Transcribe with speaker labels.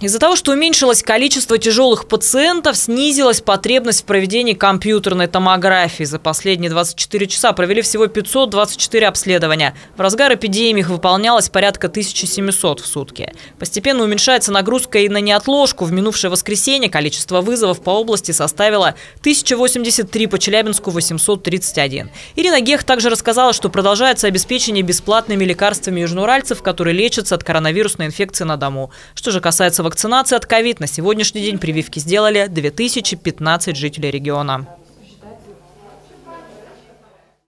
Speaker 1: Из-за того, что уменьшилось количество тяжелых пациентов, снизилась потребность в проведении компьютерной томографии. За последние 24 часа провели всего 524 обследования. В разгар эпидемии их выполнялось порядка 1700 в сутки. Постепенно уменьшается нагрузка и на неотложку. В минувшее воскресенье количество вызовов по области составило 1083, по Челябинску 831. Ирина Гех также рассказала, что продолжается обеспечение бесплатными лекарствами южноуральцев, которые лечатся от коронавирусной инфекции на дому. Что же касается вакцинации от ковид на сегодняшний день прививки сделали 2015 жителей региона.